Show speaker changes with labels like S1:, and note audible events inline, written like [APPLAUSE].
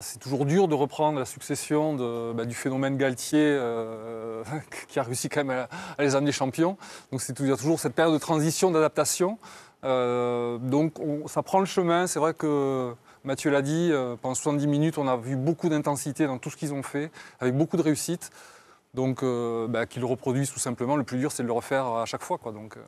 S1: C'est toujours dur de reprendre la succession bah, du phénomène Galtier euh, [LAUGHS] qui a réussi quand même à, les amener champions. Donc c'est toujours cette période de transition, d'adaptation. Euh, donc ça prend le chemin. C'est vrai que Mathieu l'a dit, euh, pendant 70 minutes, on a vu beaucoup d'intensité dans tout ce qu'ils ont fait, avec beaucoup de réussite. Donc bah, qu'ils le reproduisent tout simplement. Le plus dur, c'est de le refaire à chaque fois. donc,